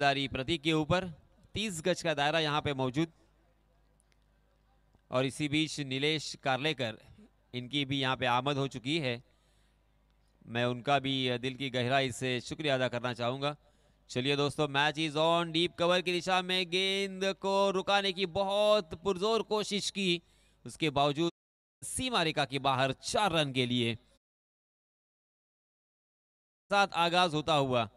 दारी प्रतीक के ऊपर 30 गज का दायरा यहाँ पे मौजूद और इसी बीच नीलेश कार्लेकर इनकी भी यहाँ पे आमद हो चुकी है मैं उनका भी दिल की गहराई से शुक्रिया अदा करना चाहूँगा चलिए दोस्तों match is on deep cover की दिशा में गेंद को रुकाने की बहुत पुरजोर कोशिश की उसके बावजूद सीमा रेखा के बाहर चार रन के लिए साथ आगाज होता हुआ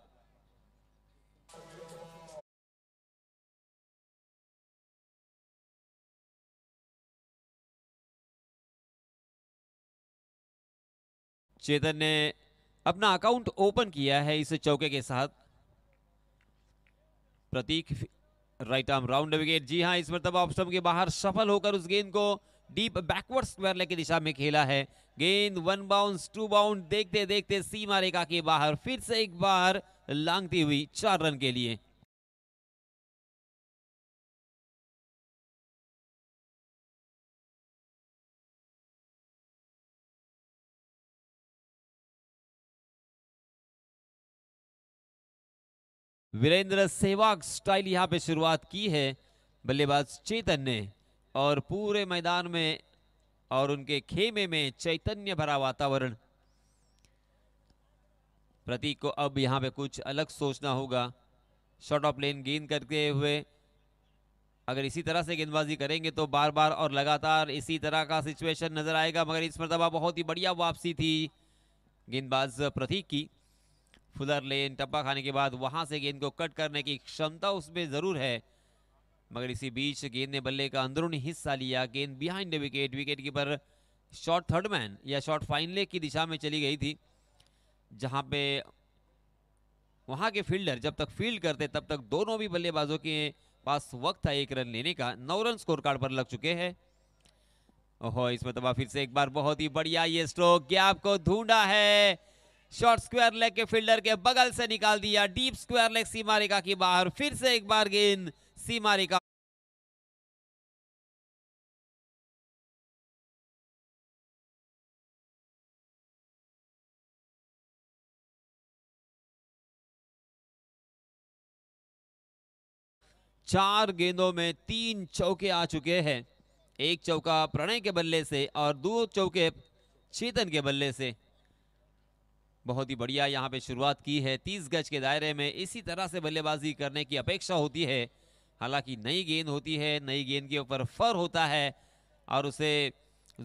चेतन ने अपना अकाउंट ओपन किया है इस चौके के साथ Prateek right arm round wicket जी हाँ इस मतलब ऑप्शन के बाहर सफल होकर उस गेंद को डीप बैकवर्ड स्क्वायर लेके की दिशा में खेला है गेंद वन बाउंस टू बाउंड देखते देखते सीमा रेखा के बाहर फिर से एक बार लांगती हुई चार रन के लिए वीरेंद्र सहवाग स्टाइल यहाँ पे शुरुआत की है बल्लेबाज चेतन ने और पूरे मैदान में और उनके खेमे में चैतन्य भरा वातावरण प्रतीक को अब यहाँ पे कुछ अलग सोचना होगा शॉर्ट ऑफ लेन गेंद करते हुए अगर इसी तरह से गेंदबाजी करेंगे तो बार बार और लगातार इसी तरह का सिचुएशन नजर आएगा मगर इस मरतबा बहुत ही बढ़िया वापसी थी गेंदबाज प्रतीक की फुलर लेन टप्पा खाने के बाद वहां से गेंद को कट करने की क्षमता उसमें ज़रूर है मगर इसी बीच गेंद ने बल्ले का अंदरूनी हिस्सा लिया गेंद behind wicket wicket keeper short third man या शॉर्ट फाइनल की दिशा में चली गई थी जहाँ पे वहाँ के फील्डर जब तक फील्ड करते तब तक दोनों भी बल्लेबाजों के पास वक्त था एक रन लेने का नौ रन स्कोर कार्ड पर लग चुके हैं ओहो इस तबाह फिर से एक बार बहुत ही बढ़िया ये स्ट्रोक गैप को ढूंढा है शॉर्ट स्क्वायर लेग के फील्डर के बगल से निकाल दिया डीप स्क्वायर लेग सीमारिका की बाहर फिर से एक बार गेंद सीमारिका चार गेंदों में तीन चौके आ चुके हैं एक चौका प्रणय के बल्ले से और दो चौके चेतन के बल्ले से बहुत ही बढ़िया यहाँ पे शुरुआत की है तीस गज के दायरे में इसी तरह से बल्लेबाजी करने की अपेक्षा होती है हालांकि नई गेंद होती है नई गेंद के ऊपर फर होता है और उसे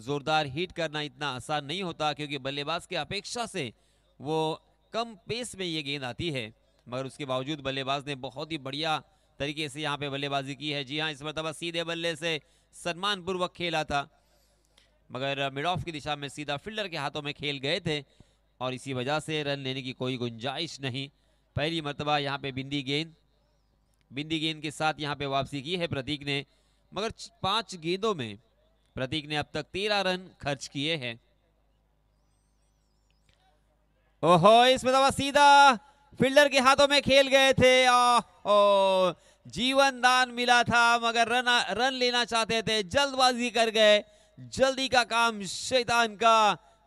ज़ोरदार हिट करना इतना आसान नहीं होता क्योंकि बल्लेबाज के अपेक्षा से वो कम पेस में ये गेंद आती है मगर उसके बावजूद बल्लेबाज ने बहुत ही बढ़िया तरीके से यहाँ पे बल्लेबाजी की है जी हाँ इस मरतबा सीधे बल्ले से सम्मानपूर्वक खेला था मगर मिड ऑफ की दिशा में सीधा फील्डर के हाथों में खेल गए थे और इसी वजह से रन लेने की कोई गुंजाइश नहीं पहली मरतबा यहाँ पे बिंदी गेंद बिंदी गेंद के साथ यहाँ पे वापसी की है प्रतीक ने मगर पांच गेंदों में प्रतीक ने अब तक तेरह रन खर्च किए हैं ओहो इस मरतबा तो सीधा फील्डर के हाथों में खेल गए थे ओ जीवन दान मिला था मगर रन रन लेना चाहते थे जल्दबाजी कर गए जल्दी का काम शैतान का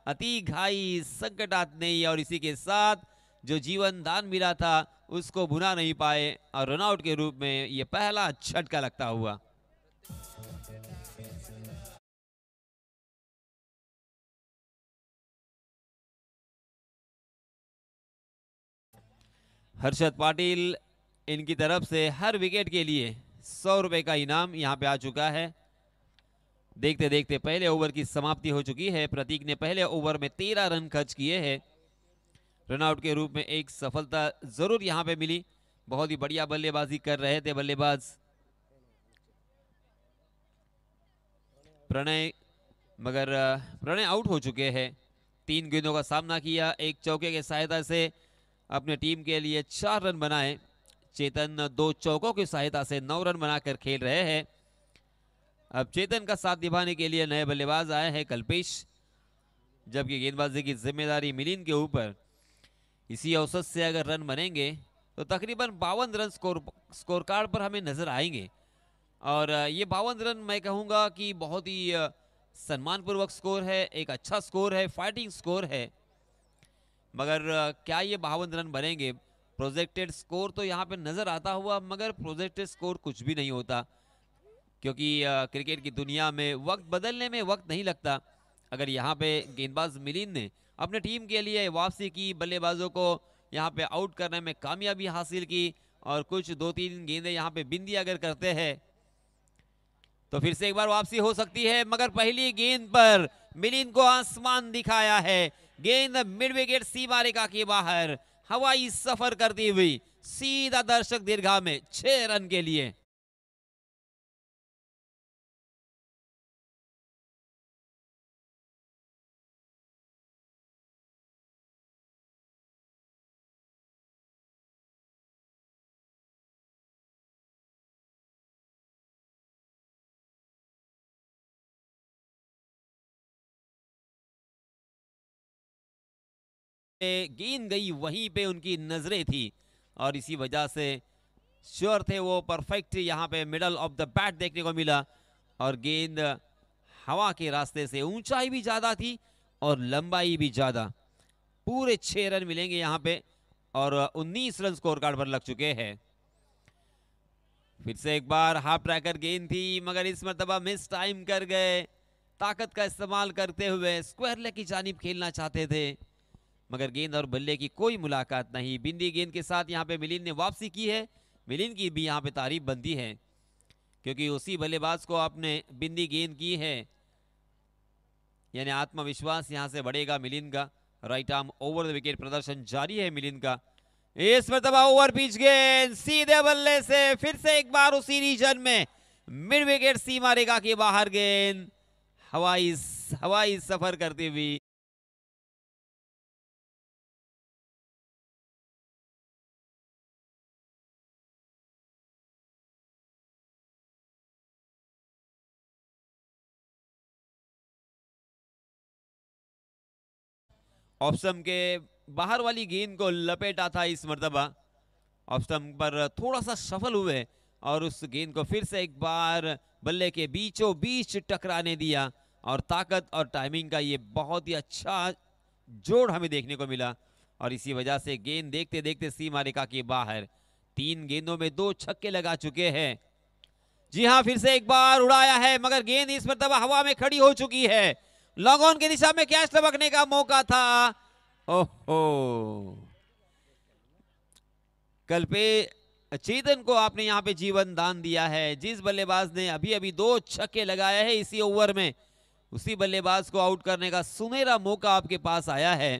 अति घाई संकट नहीं और इसी के साथ जो जीवन दान मिला था उसको भुना नहीं पाए और रनआउट के रूप में ये पहला झटका लगता हुआ हर्षद पाटिल इनकी तरफ से हर विकेट के लिए सौ रुपए का इनाम यहां पे आ चुका है देखते देखते पहले ओवर की समाप्ति हो चुकी है प्रतीक ने पहले ओवर में तेरह रन खर्च किए हैं रनआउट के रूप में एक सफलता जरूर यहाँ पे मिली बहुत ही बढ़िया बल्लेबाजी कर रहे थे बल्लेबाज प्रणय मगर प्रणय आउट हो चुके हैं तीन गेंदों का सामना किया एक चौके की सहायता से अपने टीम के लिए चार रन बनाए चेतन दो चौकों की सहायता से नौ रन बनाकर खेल रहे हैं अब चेतन का साथ निभाने के लिए नए बल्लेबाज आए हैं कल्पेश जबकि गेंदबाजी की जिम्मेदारी मिलिन के ऊपर इसी औसत से अगर रन बनेंगे तो तकरीबन बावन रन स्कोर स्कोर कार्ड पर हमें नज़र आएंगे और ये बावन रन मैं कहूँगा कि बहुत ही सम्मानपूर्वक स्कोर है एक अच्छा स्कोर है फाइटिंग स्कोर है मगर क्या ये बावन रन बनेंगे प्रोजेक्टेड स्कोर तो यहाँ पे नज़र आता हुआ मगर प्रोजेक्टेड स्कोर कुछ भी नहीं होता क्योंकि क्रिकेट की दुनिया में वक्त बदलने में वक्त नहीं लगता अगर यहाँ पे गेंदबाज मिलिंद ने अपने टीम के लिए वापसी की बल्लेबाजों को यहाँ पे आउट करने में कामयाबी हासिल की और कुछ दो तीन गेंदें यहाँ पे बिंदी अगर करते हैं तो फिर से एक बार वापसी हो सकती है मगर पहली गेंद पर मिलिंद को आसमान दिखाया है गेंद मिड विकेट सीमा रेखा के बाहर हवाई सफर करती हुई सीधा दर्शक दीर्घा में छह रन के लिए पे गेंद गई वहीं पे उनकी नज़रें थी और इसी वजह से श्योर थे वो परफेक्ट यहाँ पे मिडल ऑफ द बैट देखने को मिला और गेंद हवा के रास्ते से ऊंचाई भी ज़्यादा थी और लंबाई भी ज़्यादा पूरे छः रन मिलेंगे यहाँ पे और 19 रन स्कोर कार्ड पर लग चुके हैं फिर से एक बार हाफ ट्रैकर गेंद थी मगर इस मरतबा मिस टाइम कर गए ताकत का इस्तेमाल करते हुए स्क्वायर लेग की जानब खेलना चाहते थे मगर गेंद और बल्ले की कोई मुलाकात नहीं बिंदी गेंद के साथ यहाँ पे मिलिंद ने वापसी की है मिलिंद की भी यहाँ पे तारीफ बनती है क्योंकि उसी बल्लेबाज को आपने बिंदी गेंद की है यानी आत्मविश्वास यहाँ से बढ़ेगा मिलिंद का right arm over the wicket प्रदर्शन जारी है मिलिंद का इस मरतबा ओवर पिच गेंद सीधे बल्ले से फिर से एक बार उसी रीजन में मिड विकेट सीमा रेखा के बाहर गेंद हवाई हवाई सफर करती हुई ऑप्शन के बाहर वाली गेंद को लपेटा था इस मरतबा ऑप्शन पर थोड़ा सा सफल हुए और उस गेंद को फिर से एक बार बल्ले के बीचों बीच टकराने दिया और ताकत और टाइमिंग का ये बहुत ही अच्छा जोड़ हमें देखने को मिला और इसी वजह से गेंद देखते देखते सीमा रेखा के बाहर तीन गेंदों में दो छक्के लगा चुके हैं जी हाँ फिर से एक बार उड़ाया है मगर गेंद इस मरतबा हवा में खड़ी हो चुकी है लॉन्ग ऑन की दिशा में कैच लपकने का मौका था ओहो कल पे चेतन को आपने यहां पे जीवन दान दिया है जिस बल्लेबाज ने अभी अभी दो छक्के लगाए हैं इसी ओवर में उसी बल्लेबाज को आउट करने का सुनहरा मौका आपके पास आया है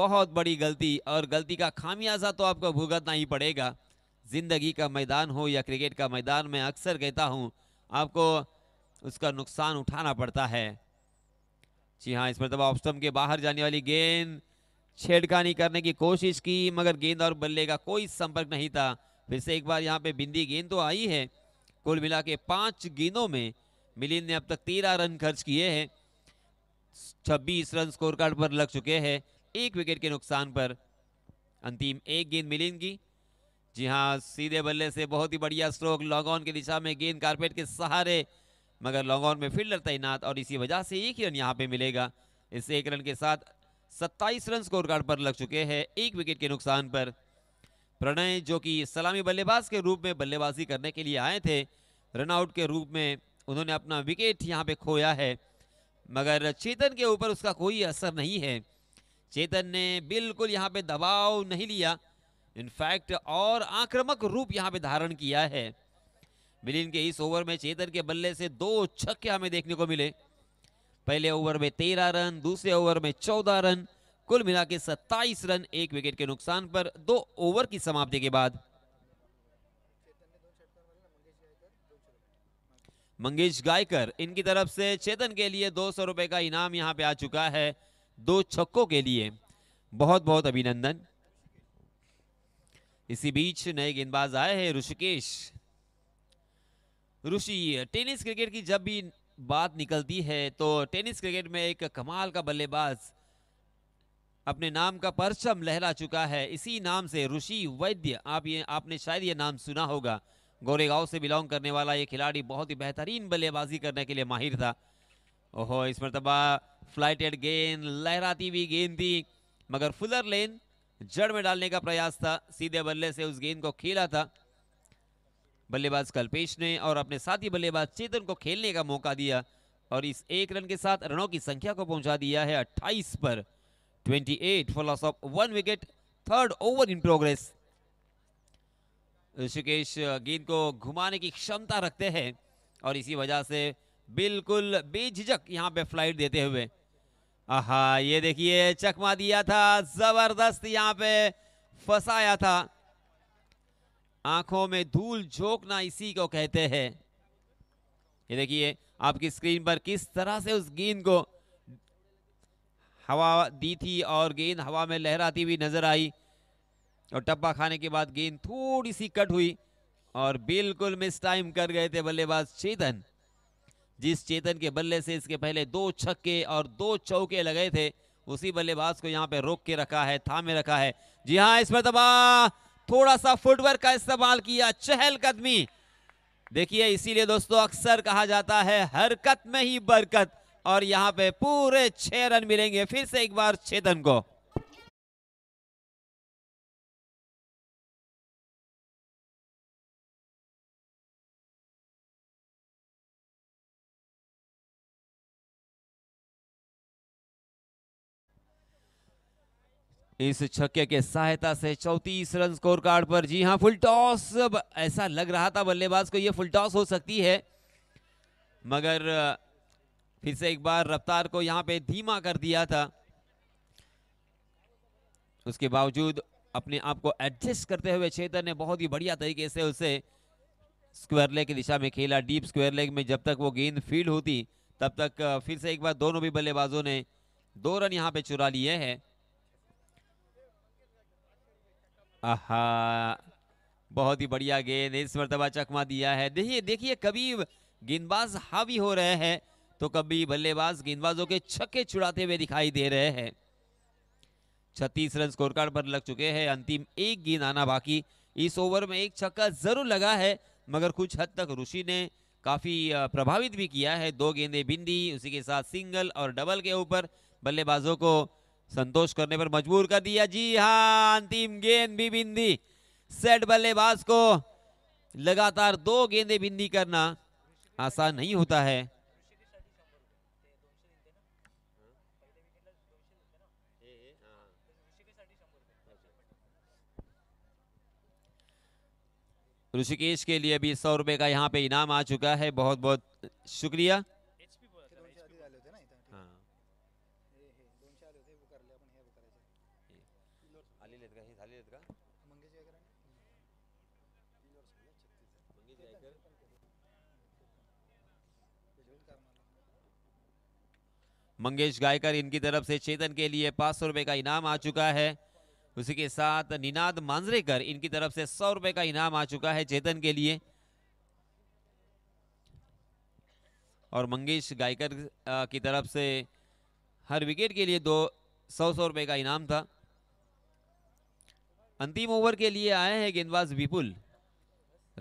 बहुत बड़ी गलती और गलती का खामियाजा तो आपको भुगतना ही पड़ेगा ज़िंदगी का मैदान हो या क्रिकेट का मैदान मैं अक्सर कहता हूं आपको उसका नुकसान उठाना पड़ता है जी हाँ इस मरतबा ऑफ स्टम्प के बाहर जाने वाली गेंद छेड़खानी करने की कोशिश की मगर गेंद और बल्ले का कोई संपर्क नहीं था फिर से एक बार यहाँ पे बिंदी गेंद तो आई है कुल मिला के पाँच गेंदों में मिलिंद ने अब तक तेरह रन खर्च किए हैं छब्बीस रन स्कोर कार्ड पर लग चुके हैं एक विकेट के नुकसान पर अंतिम एक गेंद मिलिंद की जी हाँ सीधे बल्ले से बहुत ही बढ़िया स्ट्रोक लॉग ऑन की दिशा में गेंद कारपेट के सहारे मगर लॉन्ग ऑन में फील्डर तैनात और इसी वजह से एक ही रन यहाँ पे मिलेगा इस एक रन के साथ 27 रन स्कोर कार्ड पर लग चुके हैं एक विकेट के नुकसान पर प्रणय जो कि सलामी बल्लेबाज के रूप में बल्लेबाजी करने के लिए आए थे रनआउट के रूप में उन्होंने अपना विकेट यहाँ पे खोया है मगर चेतन के ऊपर उसका कोई असर नहीं है चेतन ने बिल्कुल यहाँ पे दबाव नहीं लिया इनफैक्ट और आक्रामक रूप यहाँ पे धारण किया है विलीन के इस ओवर में चेतन के बल्ले से दो छक्के हमें देखने को मिले पहले ओवर में तेरह रन दूसरे ओवर में चौदह रन कुल मिला के सत्ताईस रन एक विकेट के नुकसान पर दो ओवर की समाप्ति के बाद मंगेश गायकर इनकी तरफ से चेतन के लिए दो सौ रुपए का इनाम यहां पे आ चुका है दो छक्कों के लिए बहुत बहुत अभिनंदन इसी बीच नए गेंदबाज आए हैं ऋषिकेश रुचि टेनिस क्रिकेट की जब भी बात निकलती है तो टेनिस क्रिकेट में एक कमाल का बल्लेबाज अपने नाम का परचम लहरा चुका है इसी नाम से ऋषि वैद्य आप ये आपने शायद ये नाम सुना होगा गोरेगांव से बिलोंग करने वाला ये खिलाड़ी बहुत ही बेहतरीन बल्लेबाजी करने के लिए माहिर था ओहो इस मरतबा फ्लाइटेड गेंद लहराती हुई गेंद थी मगर फुलर लेन जड़ में डालने का प्रयास था सीधे बल्ले से उस गेंद को खेला था बल्लेबाज कल्पेश ने और अपने साथी बल्लेबाज चेतन को खेलने का मौका दिया और इस एक रन के साथ रनों की संख्या को पहुंचा दिया है 28 पर 28 for loss of one wicket third over in progress Rishikesh गेंद को घुमाने की क्षमता रखते हैं और इसी वजह से बिल्कुल बेझिझक यहाँ पे फ्लाइट देते हुए आहा ये देखिए चकमा दिया था जबरदस्त यहाँ पे फंसाया था आंखों में धूल झोंकना इसी को कहते हैं ये देखिए आपकी स्क्रीन पर किस तरह से उस गेंद को हवा दी थी और गेंद हवा में लहराती हुई नजर आई और टप्पा खाने के बाद गेंद थोड़ी सी कट हुई और बिल्कुल मिस टाइम कर गए थे बल्लेबाज चेतन जिस चेतन के बल्ले से इसके पहले दो छक्के और दो चौके लगे थे उसी बल्लेबाज को यहाँ पे रोक के रखा है थामे रखा है जी हाँ इस मरतबा थोड़ा सा फुटवर्क का इस्तेमाल किया चहलकदमी देखिए इसीलिए दोस्तों अक्सर कहा जाता है हरकत में ही बरकत और यहां पे पूरे छह रन मिलेंगे फिर से एक बार चेतन को इस छक्के के सहायता से चौतीस रन स्कोर कार्ड पर जी हाँ फुल टॉस ऐसा लग रहा था बल्लेबाज को यह फुल टॉस हो सकती है मगर फिर से एक बार रफ्तार को यहाँ पे धीमा कर दिया था उसके बावजूद अपने आप को एडजस्ट करते हुए चेतन ने बहुत ही बढ़िया तरीके से उसे स्क्वायर लेग की दिशा में खेला डीप स्क्वायर लेग में जब तक वो गेंद फील्ड होती तब तक फिर से एक बार दोनों भी बल्लेबाजों ने दो रन यहाँ पे चुरा लिए हैं आहा बहुत ही बढ़िया गेंद इस मरतबा चकमा दिया है देखिए देखिए कभी गेंदबाज हावी हो रहे हैं तो कभी बल्लेबाज गेंदबाजों के छक्के छुड़ाते हुए दिखाई दे रहे हैं छत्तीस रन स्कोर कार्ड पर लग चुके हैं अंतिम एक गेंद आना बाकी इस ओवर में एक छक्का जरूर लगा है मगर कुछ हद तक ऋषि ने काफ़ी प्रभावित भी किया है दो गेंदे बिंदी उसी के साथ सिंगल और डबल के ऊपर बल्लेबाजों को संतोष करने पर मजबूर कर दिया जी हाँ अंतिम गेंद भी बिंदी सेट बल्लेबाज को लगातार दो गेंदे बिंदी करना आसान नहीं होता है ऋषिकेश के लिए भी सौ रुपए का यहाँ पे इनाम आ चुका है बहुत बहुत शुक्रिया मंगेश गायकर इनकी तरफ से चेतन के लिए पाँच सौ का इनाम आ चुका है उसी के साथ निनाद मांजरेकर इनकी तरफ से सौ रुपये का इनाम आ चुका है चेतन के लिए और मंगेश गायकर की तरफ से हर विकेट के लिए दो सौ सौ रुपये का इनाम था अंतिम ओवर के लिए आए हैं गेंदबाज विपुल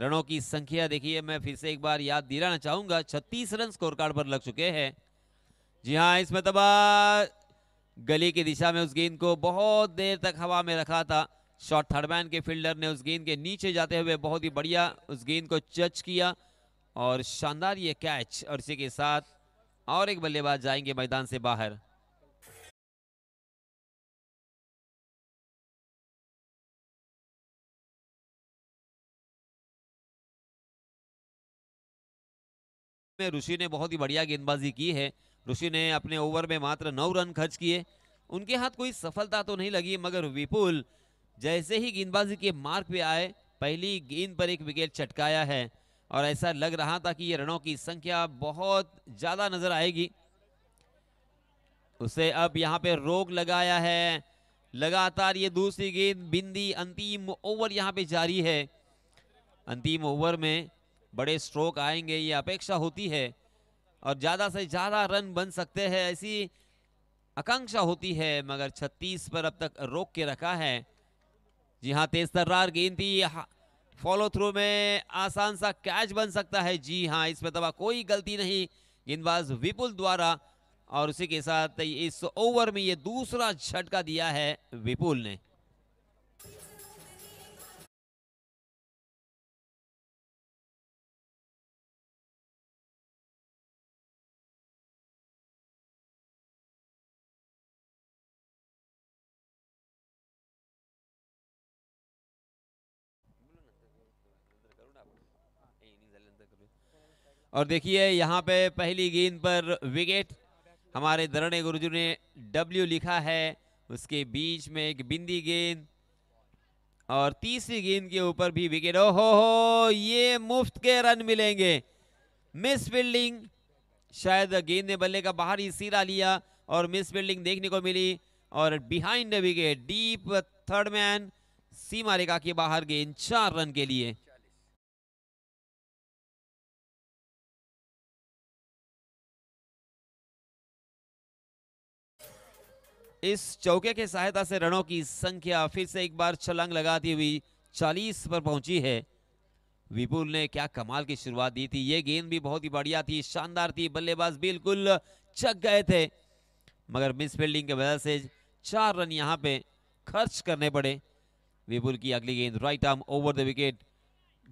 रनों की संख्या देखिए मैं फिर से एक बार याद दिलाना चाहूंगा 36 रन स्कोर कार्ड पर लग चुके हैं जी हाँ इस मरतबा गली की दिशा में उस गेंद को बहुत देर तक हवा में रखा था शॉट थर्डमैन के फील्डर ने उस गेंद के नीचे जाते हुए बहुत ही बढ़िया उस गेंद को चच किया और शानदार ये कैच और इसी के साथ और एक बल्लेबाज जाएंगे मैदान से बाहर में ऋषि ने बहुत ही बढ़िया गेंदबाजी की है ऋषि ने अपने ओवर में मात्र नौ रन खर्च किए उनके हाथ कोई सफलता तो नहीं लगी मगर विपुल जैसे ही गेंदबाजी के मार्ग पे आए पहली गेंद पर एक विकेट चटकाया है और ऐसा लग रहा था कि ये रनों की संख्या बहुत ज़्यादा नजर आएगी उसे अब यहाँ पे रोक लगाया है लगातार ये दूसरी गेंद बिंदी अंतिम ओवर यहाँ पे जारी है अंतिम ओवर में बड़े स्ट्रोक आएंगे ये अपेक्षा होती है और ज़्यादा से ज़्यादा रन बन सकते हैं ऐसी आकांक्षा होती है मगर छत्तीस पर अब तक रोक के रखा है जी हाँ तेज तर्रार गेंद थी फॉलो थ्रू में आसान सा कैच बन सकता है जी हाँ इसमें तबाह कोई गलती नहीं गेंदबाज विपुल द्वारा और उसी के साथ इस ओवर में ये दूसरा झटका दिया है विपुल ने और देखिए यहाँ पे पहली गेंद पर विकेट हमारे दरणे गुरुजी ने डब्ल्यू लिखा है उसके बीच में एक बिंदी गेंद और तीसरी गेंद के ऊपर भी विकेट ओ हो हो ये मुफ्त के रन मिलेंगे मिस फील्डिंग शायद गेंद ने बल्ले का बाहरी सिरा लिया और मिस फील्डिंग देखने को मिली और behind wicket deep third man सीमा रेखा के बाहर गेंद चार रन के लिए इस चौके के सहायता से रनों की संख्या फिर से एक बार छलांग लगाती हुई 40 पर पहुंची है विपुल ने क्या कमाल की शुरुआत दी थी ये गेंद भी बहुत ही बढ़िया थी शानदार थी बल्लेबाज बिल्कुल चक गए थे मगर मिस फील्डिंग की वजह से चार रन यहाँ पे खर्च करने पड़े विपुल की अगली गेंद right arm over the wicket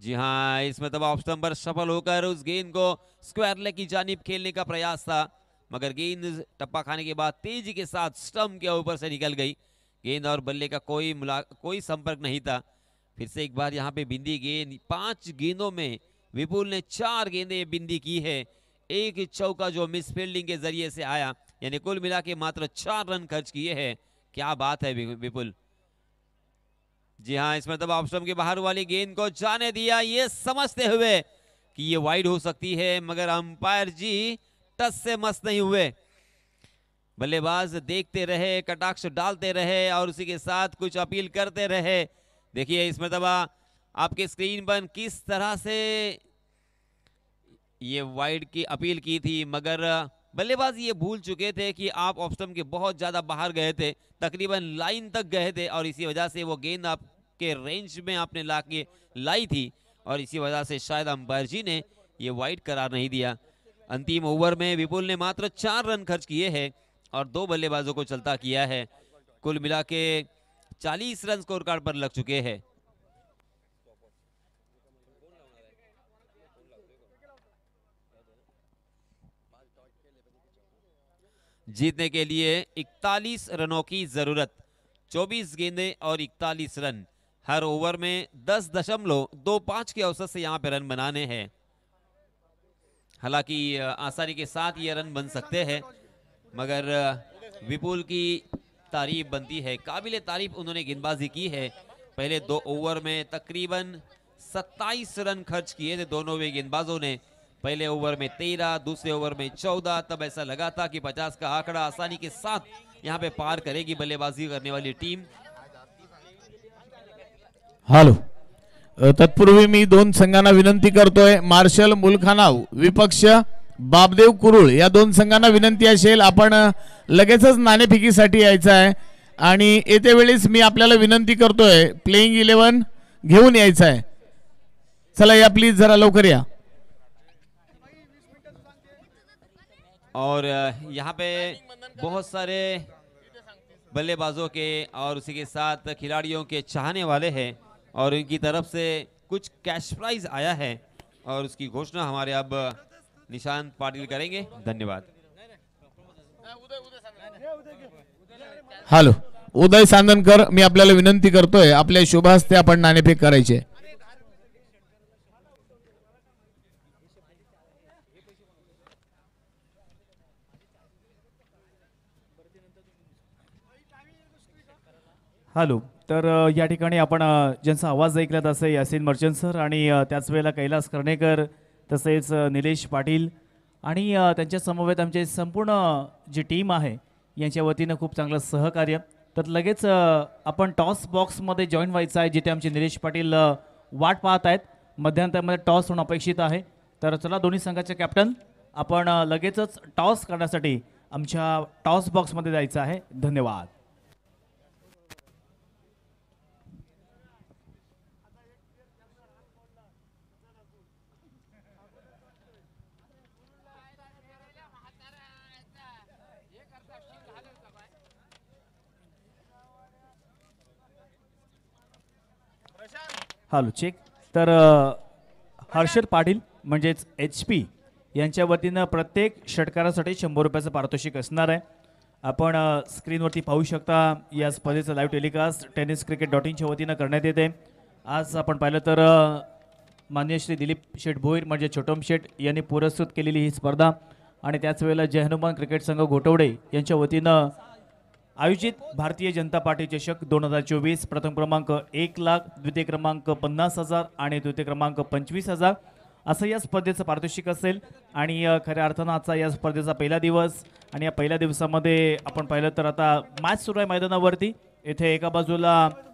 जी हाँ इसमें तब ऑफ स्टम्बर सफल होकर उस गेंद को स्क्वायर लेग की जानब खेलने का प्रयास था मगर गेंद टप्पा खाने के बाद तेजी के साथ स्टम्प के ऊपर से निकल गई गेंद और बल्ले का कोई मुला कोई संपर्क नहीं था फिर से एक बार यहाँ पे बिंदी गेंद पांच गेंदों में विपुल ने चार गेंदें बिंदी की है एक चौका जो मिस फील्डिंग के जरिए से आया यानी कुल मिला के मात्र चार रन खर्च किए हैं क्या बात है विपुल जी हाँ इस मतलब ऑप्शन के बाहर वाली गेंद को जाने दिया ये समझते हुए कि ये वाइड हो सकती है मगर अंपायर जी टस से मस नहीं हुए बल्लेबाज देखते रहे कटाक्ष डालते रहे और उसी के साथ कुछ अपील करते रहे देखिए इस मरतबा आपके स्क्रीन पर किस तरह से ये वाइड की अपील की थी मगर बल्लेबाज ये भूल चुके थे कि आप ऑफ स्टम्प के बहुत ज़्यादा बाहर गए थे तकरीबन लाइन तक गए थे और इसी वजह से वो गेंद आपके रेंज में आपने ला के लाई थी और इसी वजह से शायद अंबायर जी ने ये वाइड करार नहीं दिया अंतिम ओवर में विपुल ने मात्र चार रन खर्च किए हैं और दो बल्लेबाजों को चलता किया है कुल मिला के चालीस रन स्कोर कार्ड पर लग चुके हैं जीतने के लिए 41 रनों की जरूरत 24 गेंदे और 41 रन हर ओवर में दस दशमलव दो पांच के औसत से यहां पर रन बनाने हैं हालांकि आसानी के साथ ये रन बन सकते हैं मगर विपुल की तारीफ बनती है काबिल तारीफ उन्होंने गेंदबाजी की है पहले दो ओवर में तकरीबन 27 रन खर्च किए थे दोनों वे गेंदबाजों ने पहले ओवर में 13 दूसरे ओवर में 14 तब ऐसा लगा था कि 50 का आंकड़ा आसानी के साथ यहां पे पार करेगी बल्लेबाजी करने वाली टीम हेलो तत्पूर्वी मी दोन संघांना विनंती करतोय मार्शल मुलखानाव विपक्ष बाबदेव कुरुळ या दोन संघांना विनंती असेल आपण लगेचच नाणेफिकीसाठी यायचं आहे आणि येत्या वेळेस मी आपल्याला विनंती करतोय प्लेईंग इलेवन घेऊन यायचं आहे चला या प्लीज जरा लवकर या और यहाँ पे बहुत सारे बल्लेबाजों के और उसी के साथ खिलाड़ियों के चाहने वाले हैं और इनकी तरफ से कुछ कैश प्राइज आया है और उसकी घोषणा हमारे अब निशांत पाटिल करेंगे धन्यवाद हेलो उदय सांदनकर मैं अपने विनंती करते अपने शुभ हस्ते आपण नाणेफेक करायचे हेलो तर या ठिकाणी आपण ज्यांचा आवाज ऐकला तसे यासिन मर्चंट सर आणि त्याच वेळेला कैलास कर्णेकर तसेच निलेश पाटील आणि त्यांच्यासमवेत आमचे संपूर्ण जी टीम आहे यांच्या वतीनं खूप चांगलं सहकार्य तर लगेच आपण टॉस बॉक्समध्ये जॉईन व्हायचं आहे जिथे आमचे निलेश पाटील वाट पाहत आहेत मध्यांतरामध्ये टॉस होणं अपेक्षित आहे तर चला दोन्ही संघाचे कॅप्टन आपण लगेचच टॉस करण्यासाठी आमच्या टॉस बॉक्समध्ये जायचं आहे धन्यवाद हॅलो चेक तर हर्षद पाटील म्हणजेच एच पी यांच्या वतीनं प्रत्येक षटकारासाठी शंभर रुपयाचं पारितोषिक असणार आहे आपण स्क्रीनवरती पाहू शकता या स्पर्धेचं live telecast tennis cricket dot इनच्या वतीनं करण्यात येते आज आपण पाहिलं तर मान्य श्री दिलीप शेठ भोईर म्हणजे छोटम शेठ यांनी पुरस्कृत केलेली ही स्पर्धा आणि त्याच वेळेला जय हनुमान क्रिकेट संघ घोटवडे यांच्या वतीनं आयोजित भारतीय जनता पार्टी चषक दोन हजार चोवीस प्रथम क्रमांक एक लाख द्वितीय क्रमांक पन्नास हजार आणि द्वितीय क्रमांक पंचवीस हजार असं या स्पर्धेचं पारितोषिक असेल आणि खऱ्या अर्थानं आजचा या स्पर्धेचा पहिला दिवस आणि या पहिल्या दिवसामध्ये आपण पाहिलं तर आता मॅच सुरू आहे मैदानावरती येथे एका बाजूला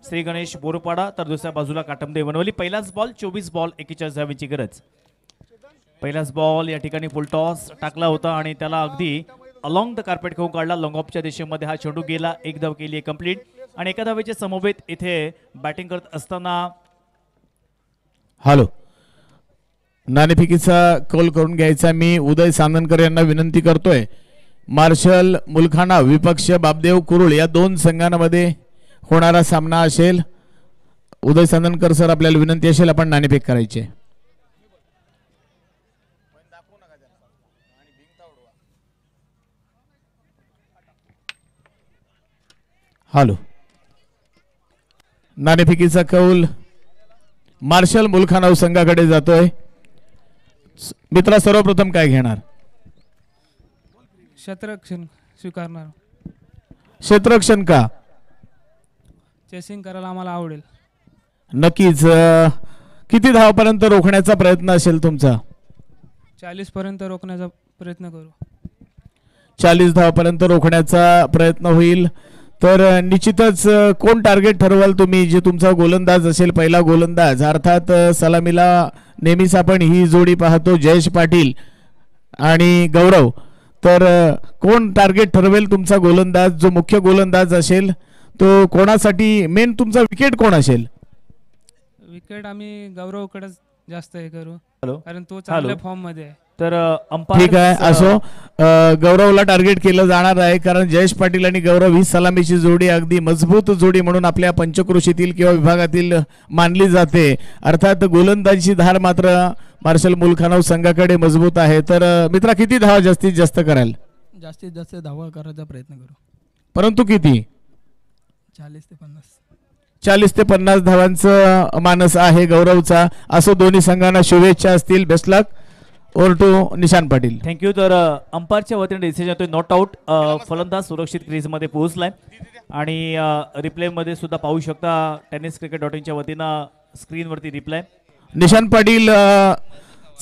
श्री गणेश बोरपाडा तर दुसऱ्या बाजूला काटमदे वनवली पहिलाच बॉल चोवीस बॉल एकेचाळीस धावेची गरज पहिलाच बॉल या ठिकाणी फुलटॉस टाकला होता आणि त्याला अगदी अलॉंग द कार्पेट खेळून काढला लॉंगॉपच्या ऑफच्या दिशेमध्ये हा चेंडू गेला एक धाव केली आहे कंप्लीट आणि एका धावेचे समवेत इथे बॅटिंग करत असताना हॅलो नाणेफिकीचा कॉल करून घ्यायचा मी उदय सांदनकर यांना विनंती करतोय मार्शल मुलखाना विपक्ष बाबदेव कुरुळ या दोन संघांमध्ये होणारा सामना असेल उदय सांदनकर सर आपल्याला विनंती असेल आपण नाणेफेक करायची हॅलो नाणेफिकीचा कौल मार्शल मुलखानाव संघाकडे जातोय मित्रा सर्वप्रथम काय घेणार क्षेत्ररक्षण स्वीकारणार क्षेत्रक्षण का चेसिंग करायला आम्हाला आवडेल नक्कीच किती धावापर्यंत रोखण्याचा प्रयत्न असेल तुमचा चाळीस पर्यंत रोखण्याचा प्रयत्न करू चाळीस धावापर्यंत रोखण्याचा प्रयत्न होईल तर निश्चितच कोण टार्गेट ठरवाल तुम्ही जे तुमचा गोलंदाज असेल पहिला गोलंदाज अर्थात सलामीला नेहमीच आपण ही जोडी पाहतो जयेश पाटील आणि गौरव तर कोण टार्गेट ठरवेल तुमचा गोलंदाज जो मुख्य गोलंदाज असेल तो कोणासाठी मेन तुमचा विकेट कोण असेल विकेट आम्ही गौरवकडेच जास्त हे करू कारण तो चांगल्या फॉर्म मध्ये आहे तर ठीक आहे असो गौरवला टार्गेट केलं जाणार आहे कारण जयेश पाटील आणि गौरव ही सलामीची जोडी अगदी मजबूत जोडी म्हणून आपल्या पंचकृषीतील किंवा विभागातील मानली जाते अर्थात गोलंदाजीची धार मात्र मार्शल मुलखानव संघाकडे मजबूत आहे तर मित्रा किती धावा जास्तीत जास्त कराल जास्तीत जास्त धावा करायचा प्रयत्न करू परंतु किती चाळीस ते पन्नास चाळीस ते पन्नास धावांचं मानस आहे गौरवचा असो दोन्ही संघांना शुभेच्छा असतील best luck over to Nishan Patil thank you तर uh, अंपायरच्या वतीने डिसिजन येतोय नॉट आउट uh, फलंदाज सुरक्षित मध्ये पोहोचलाय आणि uh, मध्ये सुद्धा पाहू शकता टेनिस क्रिकेट डॉट इनच्या वतीनं स्क्रीनवरती रिप्लाय निशांत पाटील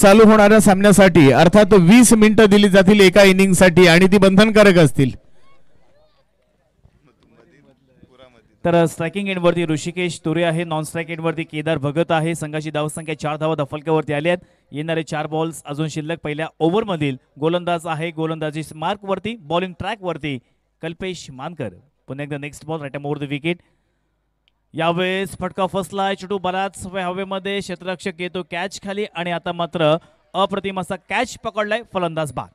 चालू होणाऱ्या सामन्यासाठी अर्थात वीस मिनिटं दिली जातील एका इनिंगसाठी आणि ती बंधनकारक असतील तर स्ट्रायकिंग एंडवरती ऋषिकेश तुरे आहे नॉन स्ट्राईक एंडवरती केदार भगत आहे संघाची धावसंख्या चार धावा दफलक्यावरती आल्या आहेत येणारे चार बॉल्स अजून शिल्लक पहिल्या ओव्हरमधील गोलंदाज आहे गोलंदाजी मार्कवरती बॉलिंग ट्रॅकवरती कल्पेश मानकर पुन्हा एकदा next ball right more the wicket यावेळेस फटका फसलाय चुटू बराच हवेमध्ये क्षेत्ररक्षक येतो कॅच खाली आणि आता मात्र अप्रतिम असा कॅच पकडलाय फलंदाज बाग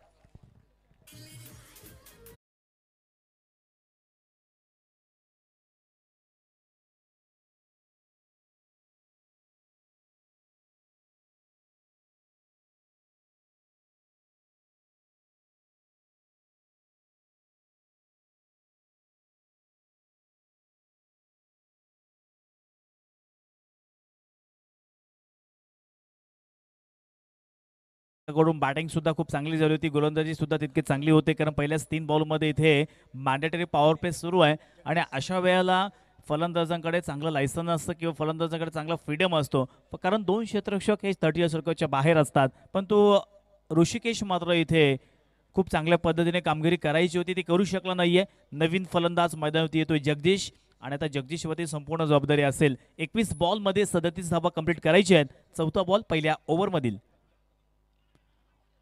कडून बॅटिंग सुद्धा खूप चांगली झाली होती गोलंदाजी सुद्धा तितकी चांगली होते कारण पहिल्याच तीन बॉलमध्ये इथे मॅन्डेटरी पॉवर प्लेस सुरू आहे आणि अशा वेळेला फलंदाजांकडे चांगलं लायसन असतं किंवा फलंदाजांकडे चांगला फ्रीडम असतो कारण दोन क्षेत्रक्षक हे थर्टी सर्कलच्या बाहेर असतात पण तो ऋषिकेश मात्र इथे खूप चांगल्या पद्धतीने कामगिरी करायची होती ती करू शकला नाहीये नवीन फलंदाज मैदानावरती येतोय जगदीश आणि आता जगदीशवरती संपूर्ण जबाबदारी असेल एकवीस बॉलमध्ये सदतीस धाबा कंप्लीट करायची आहेत चौथा बॉल पहिल्या ओव्हरमधील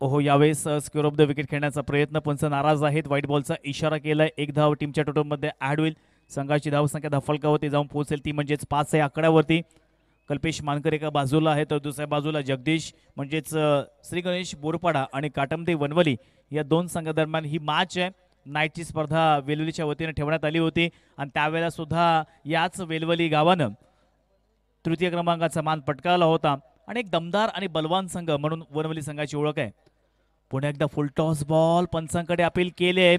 ओहो यावेळी ऑफ द विकेट खेळण्याचा प्रयत्न पंच नाराज आहेत व्हाईट बॉलचा इशारा केलाय एक धाव टीमच्या टोटलमध्ये ॲड होईल संघाची धावसंख्या धफलकावरती जाऊन पोहोचेल ती म्हणजेच पाच या आकड्यावरती कल्पेश मानकर एका बाजूला आहे तर दुसऱ्या बाजूला जगदीश म्हणजेच श्री गणेश बोरपाडा आणि काटमदे वनवली या दोन संघादरम्यान ही मॅच आहे नाईटची स्पर्धा वेलवलीच्या वतीनं ठेवण्यात आली होती आणि त्यावेळेला सुद्धा याच वेलवली गावानं तृतीय क्रमांकाचा मान पटकावला होता आणि एक दमदार आणि बलवान संघ म्हणून वनवली संघाची ओळख आहे पुन्हा एकदा फुल टॉस बॉल पंचांकडे अपील केले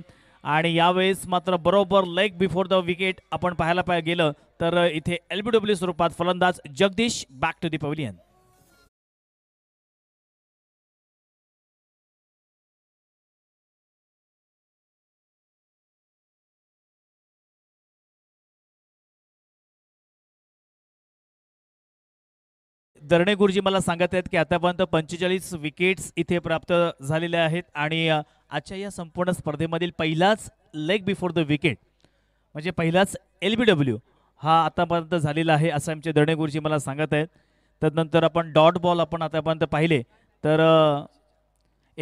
आणि यावेळेस मात्र बरोबर लेग बिफोर द विकेट आपण पाहायला पाहिजे गेलं तर इथे एलबीडब्ल्यू स्वरूपात फलंदाज Jagdish back to the pavilion Darne गुरुजी मला सांगत आहेत की आतापर्यंत पंचेचाळीस विकेट्स इथे प्राप्त झालेल्या आहेत आणि आजच्या या संपूर्ण स्पर्धेमधील पहिलाच लेग बिफोर द विकेट म्हणजे पहिलाच एल बी डब्ल्यू हा आतापर्यंत झालेला आहे असं आमचे दरणे गुरुजी मला सांगत आहेत तदनंतर आपण डॉट बॉल आपण आतापर्यंत पाहिले तर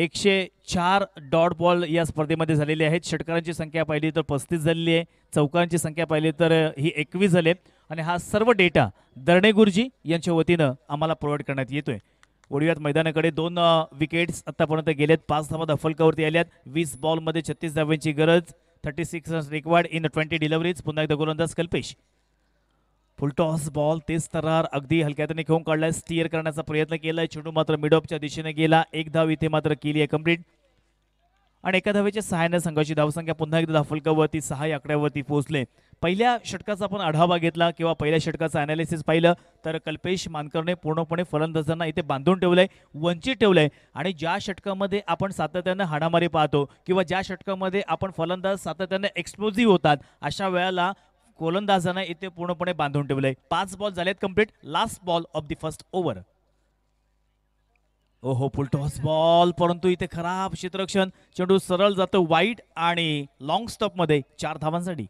एकशे चार डॉट बॉल या स्पर्धेमध्ये झालेले आहेत षटकारांची संख्या पाहिली तर पस्तीस झालेली आहे चौकांची संख्या पाहिली तर ही एकवीस झाली आहे आणि हा सर्व डेटा दरणे गुरुजी यांच्या वतीनं आम्हाला प्रोव्हाइड करण्यात येतोय ओडिव्यात मैदानाकडे दोन विकेट्स आतापर्यंत गेलेत पाच धावा दफलकावरती आल्यात वीस बॉलमध्ये छत्तीस धाव्यांची गरज thirty six runs required in twenty deliveries पुन्हा एकदा गोलंदाज कल्पेश फुलटॉस बॉल तेच तरार अगदी हलक्या त्याने घेऊन काढलाय स्टिअर करण्याचा प्रयत्न केलाय चेंडू मात्र ऑफच्या दिशेने गेला एक धाव इथे मात्र केली आहे कम्प्लीट आणि एका धावेच्या सहाय्यानं संघाची धावसंख्या पुन्हा एकदा दाफलकावरती सहा आकड्यावरती पोहोचले पहिल्या षटकाचा आपण आढावा घेतला किंवा पहिल्या षटकाचं अनालिसिस पाहिलं तर कल्पेश मानकरने पूर्णपणे फलंदाजांना इथे बांधून ठेवलंय वंचित ठेवलंय आणि ज्या षटकामध्ये आपण सातत्यानं हाडामारी पाहतो किंवा ज्या षटकामध्ये आपण फलंदाज सातत्यानं एक्सप्लोझिव्ह होतात अशा वेळेला गोलंदाजांना इथे पूर्णपणे बांधून ठेवलंय पाच बॉल झालेत complete last ball of the first over ओहो हो टॉस बॉल परंतु इथे खराब क्षेत्रक्षण चेंडू सरळ जातो वाईट आणि लॉंग मध्ये चार धावांसाठी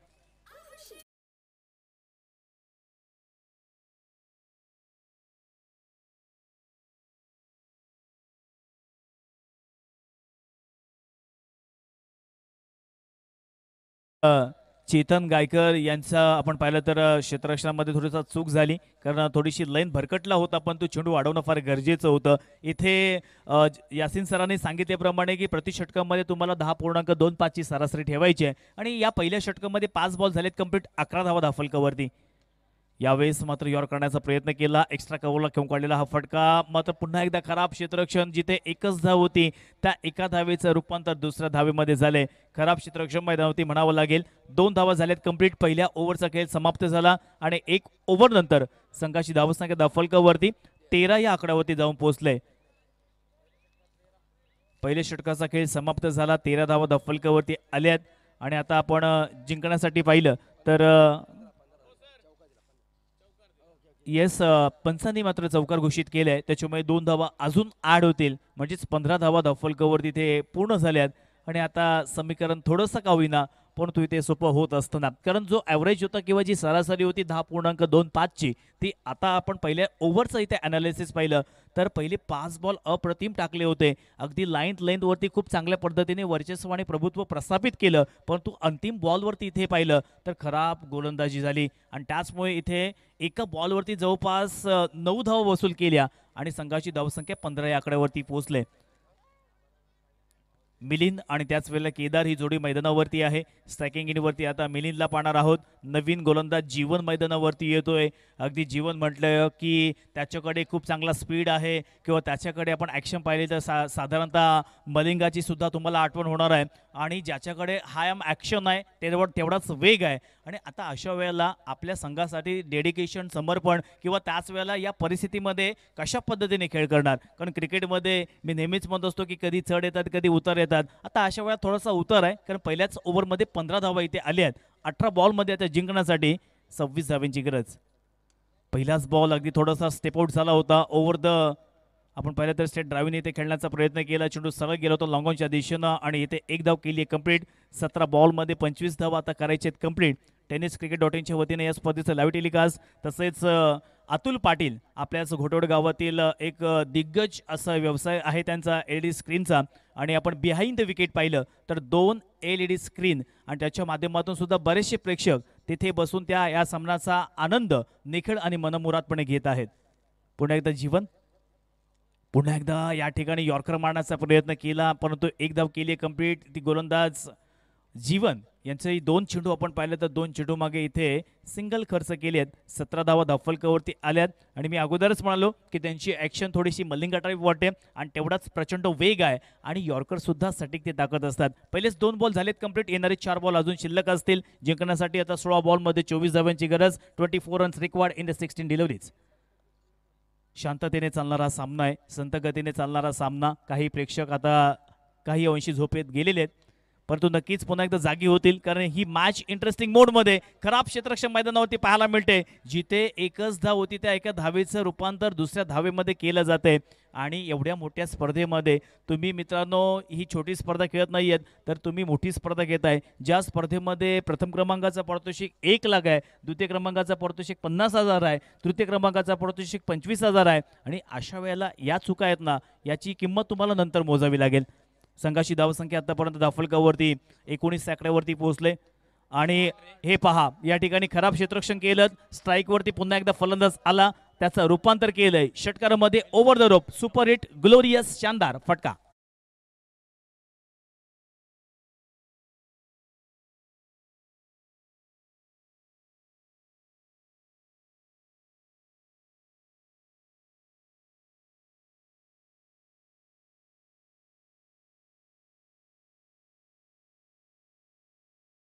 चेतन गायकर यांचा आपण पाहिलं तर क्षेत्ररक्षणामध्ये थोडीसा चूक झाली कारण थोडीशी लाईन भरकटला होता पण तो चेंडू वाढवणं फार गरजेचं होतं इथे यासिन सरांनी सांगितल्याप्रमाणे की प्रति षटकामध्ये तुम्हाला दहा पूर्णांक दोन पाचची सरासरी ठेवायची आहे आणि या पहिल्या षटकामध्ये पाच बॉल झालेत कंप्लीट अकरा धावा धाफलकावरती यावेळेस मात्र यॉर करण्याचा प्रयत्न केला एक्स्ट्रा कव्हरला खेळून काढलेला हा फटका मात्र पुन्हा एकदा खराब क्षेत्ररक्षण जिथे एकच धाव होती त्या एका धावेचं रूपांतर दुसऱ्या धावेमध्ये झाले खराब क्षेत्ररक्षण मैदानावरती म्हणावं लागेल दोन धावा झाल्यात कंप्लीट पहिल्या ओव्हरचा खेळ समाप्त झाला आणि एक ओव्हरनंतर संघाची धावसंख्या दाफलकावरती तेरा या आकड्यावरती जाऊन पोहोचले पहिले षटकाचा खेळ समाप्त झाला तेरा धावा दफलकावरती आल्यात आणि आता आपण जिंकण्यासाठी पाहिलं तर येस पंचांनी मात्र चौकार घोषित केले त्याच्यामुळे दोन धावा अजून आड होतील म्हणजेच पंधरा धावा धफलकवर तिथे पूर्ण झाल्यात आणि आता समीकरण थोडंसं का होईना पण तू इथे सोपं होत असताना कारण जो ॲव्हरेज होता किंवा जी सरासरी होती दहा पूर्णांक दोन पाचची ती आता आपण पहिल्या ओव्हरचं इथे ॲनालिसिस पाहिलं तर पहिले पाच बॉल अप्रतिम टाकले होते अगदी लाईन लेंथवरती खूप चांगल्या पद्धतीने वर्चस्व आणि प्रभुत्व प्रस्थापित केलं परंतु अंतिम बॉलवरती इथे पाहिलं तर खराब गोलंदाजी झाली आणि त्याचमुळे इथे एका बॉलवरती जवळपास नऊ धाव वसूल केल्या आणि संघाची धावसंख्या पंधरा या आकड्यावरती पोहोचले मिलिंद आणि त्याच वेळेला केदार ही जोडी मैदानावरती आहे स्ट्रायकिंग इनवरती आता मिलिंदला पाहणार आहोत नवीन गोलंदाज जीवन मैदानावरती येतोय अगदी जीवन म्हटलं की त्याच्याकडे खूप चांगला स्पीड आहे किंवा त्याच्याकडे आपण ॲक्शन पाहिली तर सा साधारणतः मलिंगाची सुद्धा तुम्हाला आठवण होणार आहे आणि ज्याच्याकडे हाय आम ॲक्शन आहे तेवढं तेवढाच वेग आहे आणि आता अशा वेळेला आपल्या संघासाठी डेडिकेशन समर्पण किंवा त्याच वेळेला या परिस्थितीमध्ये कशा पद्धतीने खेळ करणार कारण क्रिकेटमध्ये मी नेहमीच म्हणत असतो की कधी चढ येतात कधी उतर येतात आता अशा वेळा थोडासा उतर आहे कारण पहिल्याच ओव्हरमध्ये पंधरा धावा इथे आल्या आहेत अठरा बॉलमध्ये आता जिंकण्यासाठी सव्वीस धावांची गरज पहिलाच बॉल अगदी थोडासा स्टेप आउट झाला होता ओव्हर द आपण पहिल्या तर स्टेट ड्रायव्हिंग इथे खेळण्याचा प्रयत्न केला चेंडू सरळ गेला होता लॉंगॉनच्या दिशेनं आणि इथे एक धाव केली आहे कम्प्लीट सतरा बॉलमध्ये पंचवीस धाव आता करायचे आहेत कंप्लीट टेनिस क्रिकेट डॉट वतीने या स्पर्धेचं लाईव्ह टेलिकास्ट तसेच अतुल पाटील आपल्याच घोटोड गावातील एक दिग्गज असा व्यवसाय आहे त्यांचा एल डी स्क्रीनचा आणि आपण बिहाइंड द विकेट पाहिलं तर दोन एल ई डी स्क्रीन आणि त्याच्या माध्यमातून सुद्धा बरेचसे प्रेक्षक तिथे बसून त्या या सामनाचा आनंद निखळ आणि मनमुरादपणे घेत आहेत पुन्हा एकदा जीवन पुन्हा एकदा या ठिकाणी यॉर्कर मारण्याचा प्रयत्न केला परंतु एक धाव केली कंप्लीट ती गोलंदाज जीवन यांचंही दोन चेंडू आपण पाहिलं तर दोन चेंडू मागे इथे सिंगल खर्च केले आहेत सतरा धावा धाफलकावरती आल्यात आणि मी अगोदरच म्हणालो की त्यांची ॲक्शन थोडीशी मल्लिंगा टाईप वाटते आणि तेवढाच प्रचंड वेग आहे आणि यॉर्करसुद्धा सटीक ते दाखवत असतात पहिलेच दोन बॉल झालेत कंप्लीट येणारे चार बॉल अजून शिल्लक असतील जिंकण्यासाठी आता सोळा बॉलमध्ये चोवीस धाव्यांची गरज twenty four runs required in the sixteen deliveries शांततेने चालणारा सामना आहे संतगतीने चालणारा सामना काही प्रेक्षक आता काही अंशी झोपेत गेलेले आहेत परंतु नक्कीच पुन्हा एकदा जागी होतील कारण ही मॅच इंटरेस्टिंग मोडमध्ये खराब क्षेत्रक्षम मैदानावरती पाहायला मिळते जिथे एकच धाव होती त्या एका धावेचं रूपांतर दुसऱ्या धावेमध्ये केलं जाते आणि एवढ्या मोठ्या स्पर्धेमध्ये तुम्ही मित्रांनो ही छोटी स्पर्धा खेळत नाही आहेत तर तुम्ही मोठी स्पर्धा घेत आहे ज्या स्पर्धेमध्ये प्रथम क्रमांकाचा पारितोषिक एक लाख आहे द्वितीय क्रमांकाचा पारितोषिक पन्नास हजार आहे तृतीय क्रमांकाचा पारितोषिक पंचवीस हजार आहे आणि अशा वेळेला या चुका आहेत ना याची किंमत तुम्हाला नंतर मोजावी लागेल संघाची धावसंख्या आतापर्यंत दाफलकावरती एकोणीस साकड्यावरती पोहोचले आणि हे पहा या ठिकाणी खराब क्षेत्रक्षण केलं वरती पुन्हा एकदा फलंदाज आला त्याचं रूपांतर केलंय षटकारामध्ये over the rope super hit glorious शानदार फटका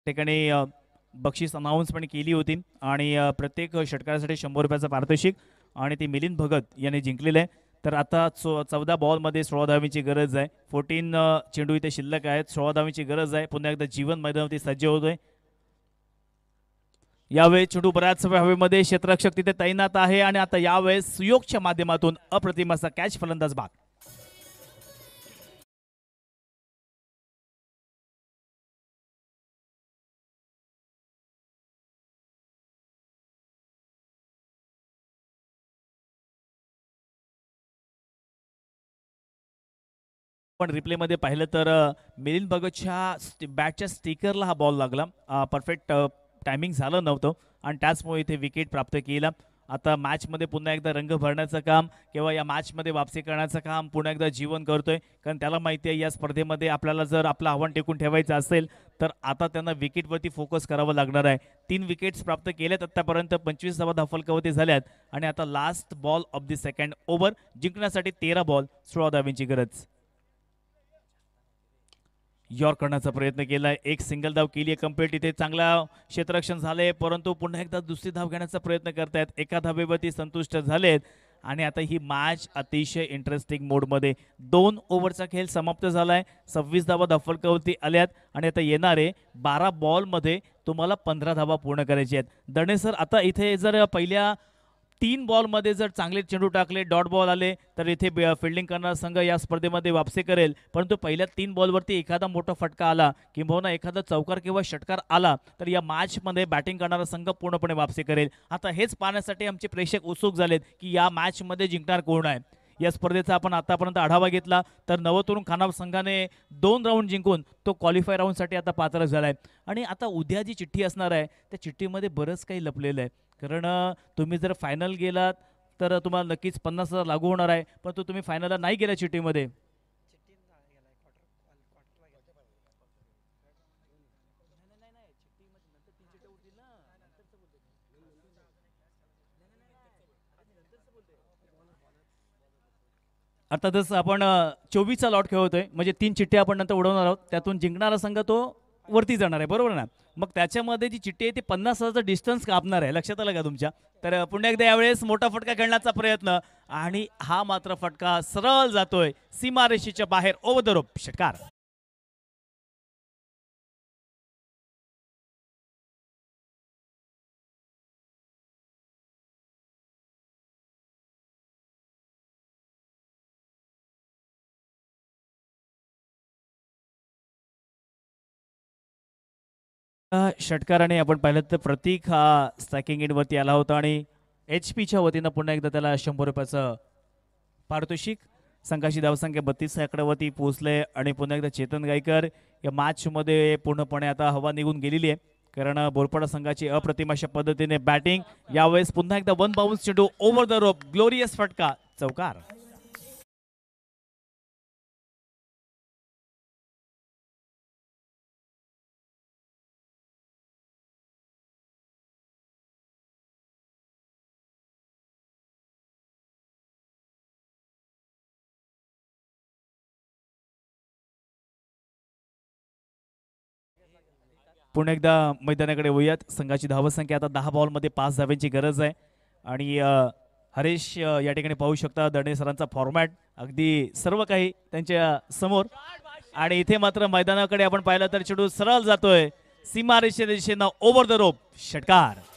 ठिकाणी बक्षीस अनाऊन्समेंट केली होती आणि प्रत्येक षटकारासाठी शंभर रुपयाचं पारितोषिक आणि ती मिलिंद भगत यांनी जिंकलेलं आहे तर आता चो चौदा बॉलमध्ये सोळा धावीची गरज आहे फोर्टीन चेंडू इथे शिल्लक आहेत सोळा धावीची गरज आहे पुन्हा एकदा जीवन मैदानावरती सज्ज होत आहे यावेळी चेंडू बऱ्याच हवेमध्ये क्षेत्ररक्षक तिथे तैनात आहे आणि आता यावेळेस सुयोगच्या माध्यमातून अप्रतिम असा कॅच फलंदाज भाग पण रिप्लेमध्ये पाहिलं तर मिलिंद भगतच्या बॅटच्या स्टिकरला हा बॉल लागला परफेक्ट टायमिंग झालं नव्हतं आणि त्याचमुळे इथे विकेट प्राप्त केला आता मॅचमध्ये पुन्हा एकदा रंग भरण्याचं काम किंवा या मॅचमध्ये वापसी करण्याचं काम पुन्हा एकदा जीवन करतोय कारण त्याला माहिती आहे या स्पर्धेमध्ये आपल्याला जर आपलं आव्हान टेकून ठेवायचं असेल तर आता त्यांना विकेटवरती फोकस करावं लागणार आहे तीन विकेट्स प्राप्त केल्यात आत्तापर्यंत पंचवीस धावा दफलकवती झाल्यात आणि आता last ball of the second over जिंकण्यासाठी तेरा बॉल सोळा धावींची गरज यॉर्क करण्याचा प्रयत्न केला एक सिंगल धाव केली आहे कम्प्लीट इथे चांगला क्षेत्ररक्षण झाले परंतु पुन्हा एकदा दुसरी धाव घेण्याचा प्रयत्न करतायत एका धावेवरती संतुष्ट झालेत आणि आता ही मॅच अतिशय इंटरेस्टिंग मोडमध्ये दोन ओव्हरचा खेळ समाप्त झाला आहे सव्वीस धावा दफलकवती आल्यात आणि आता येणारे बारा बॉलमध्ये तुम्हाला पंधरा धावा पूर्ण करायची आहेत दणे सर आता इथे जर पहिल्या तीन बॉलमध्ये जर चांगले चेंडू टाकले डॉट बॉल आले तर इथे फिल्डिंग करणारा संघ या स्पर्धेमध्ये वापसी करेल परंतु पहिल्या तीन बॉलवरती एखादा मोठा फटका आला किंबहुना एखादा चौकार किंवा षटकार आला तर या मॅचमध्ये बॅटिंग करणारा संघ पूर्णपणे वापसी करेल आता हेच पाहण्यासाठी आमचे प्रेक्षक उत्सुक झालेत की या मॅचमध्ये जिंकणार कोण आहे या स्पर्धेचा आपण आतापर्यंत आढावा घेतला तर नवतरुण खानाब संघाने दोन राऊंड जिंकून तो क्वालिफाय राऊंडसाठी आता पात्र झाला आहे आणि आता उद्या जी चिठ्ठी असणार आहे त्या चिठ्ठीमध्ये बरंच काही लपलेलं आहे कारण तुम्ही जर फायनल गेलात तर तुम्हाला नक्कीच पन्नास हजार लागू होणार आहे परंतु तुम्ही फायनलला नाही गेला चिठ्ठीमध्ये अर्थातच आपण चोवीसचा लॉट खेळवतोय म्हणजे तीन चिठ्ठ्या आपण नंतर उडवणार आहोत त्यातून जिंकणारा संघ तो वरती जाणार आहे बरोबर ना मग त्याच्यामध्ये जी चिठ्ठी आहे ती पन्नास हजारचा डिस्टन्स कापणार आहे लक्षात आलं का तुमच्या तर पुन्हा एकदा यावेळेस मोठा फटका खेळण्याचा प्रयत्न आणि हा मात्र फटका सरळ जातोय सीमारेषेच्या बाहेर ओवदरोप षटकार षटकाराने आपण पाहिलं तर प्रतीक हा स्टॅकिंग वरती आला होता आणि एच पीच्या वतीनं पुन्हा एकदा त्याला शंभर रुपयाचं पारितोषिक संघाची धावसंख्या बत्तीस आकड्यावरती पोहोचले आणि पुन्हा एकदा चेतन गायकर या मध्ये पूर्णपणे आता हवा निघून गेलेली आहे कारण बोरपाडा संघाची अप्रतिमाशा पद्धतीने बॅटिंग यावेळेस पुन्हा एकदा वन बाउन्स चेंडू ओव्हर द रोप ग्लोरियस फटका चौकार पुन्हा एकदा मैदानाकडे होऊयात संघाची धावसंख्या आता दहा बॉलमध्ये पाच धाव्यांची गरज आहे आणि हरेश या ठिकाणी पाहू शकता दडणे सरांचा फॉर्मॅट अगदी सर्व काही त्यांच्या समोर आणि इथे मात्र मैदानाकडे आपण पाहिलं तर चेडू सरळ जातोय सीमा रेषे रेषेनं ओव्हर द रोप षटकार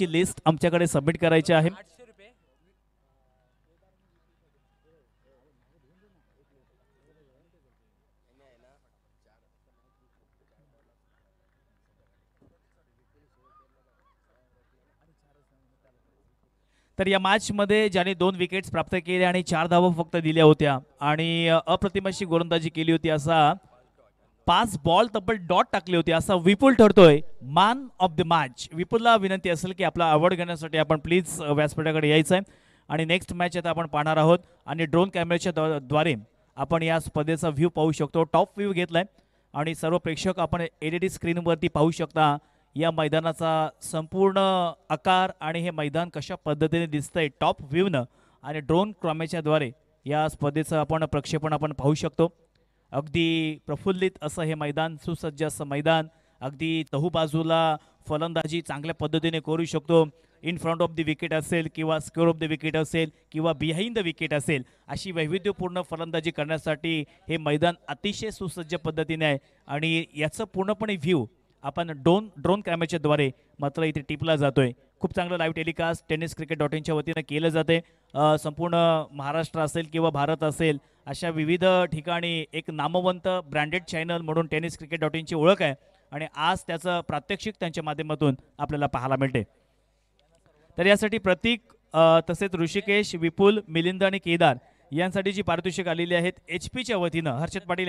ची लिस्ट आमच्याकडे सबमिट करायची आहे तर या मध्ये ज्याने दोन विकेट्स प्राप्त केल्या आणि चार धावा फक्त दिल्या होत्या आणि अप्रतिमाशी गोलंदाजी केली होती असा पाच बॉल तब्बल डॉट टाकले होते असा विपुल ठरतोय मान ऑफ द मॅच विपुलला विनंती असेल की आपला अवॉर्ड घेण्यासाठी आपण प्लीज व्यासपीठाकडे यायचं आहे आणि नेक्स्ट मॅच येत आपण पाहणार आहोत आणि ड्रोन कॅमेऱ्याच्या द्वारे आपण या स्पर्धेचा व्ह्यू पाहू शकतो टॉप व्ह्यू घेतलाय आणि सर्व प्रेक्षक आपण एल ई डी स्क्रीनवरती पाहू शकता या मैदानाचा संपूर्ण आकार आणि हे मैदान कशा पद्धतीने दिसतंय टॉप व्ह्यूनं आणि ड्रोन क्रॉमेच्याद्वारे या स्पर्धेचं आपण प्रक्षेपण आपण पाहू शकतो अगदी प्रफुल्लित असं हे मैदान सुसज्ज असं मैदान अगदी तहू बाजूला फलंदाजी चांगल्या पद्धतीने करू शकतो in front of the wicket असेल किंवा स्क्वेअर ऑफ द विकेट असेल किंवा बिहाइंड द विकेट असेल अशी वैविध्यपूर्ण फलंदाजी करण्यासाठी हे मैदान अतिशय सुसज्ज पद्धतीने आहे आणि याचं पूर्णपणे व्ह्यू आपण ड्रोन ड्रोन कॅमेराच्याद्वारे मात्र इथे टिपला जातो आहे खूप चांगलं live telecast tennis cricket dot इनच्या वतीनं केलं जाते संपूर्ण महाराष्ट्र असेल किंवा भारत असेल अशा विविध ठिकाणी एक नामवंत ब्रँडेड चॅनल म्हणून टेनिस क्रिकेट डॉट इनची ओळख आहे आणि आज त्याचं प्रात्यक्षिक त्यांच्या माध्यमातून आपल्याला पाहायला मिळते तर यासाठी प्रतीक तसेच ऋषिकेश विपुल मिलिंद आणि केदार यांसाठी जी पारितोषिक आलेली आहेत एच पीच्या वतीनं हर्षद पाटील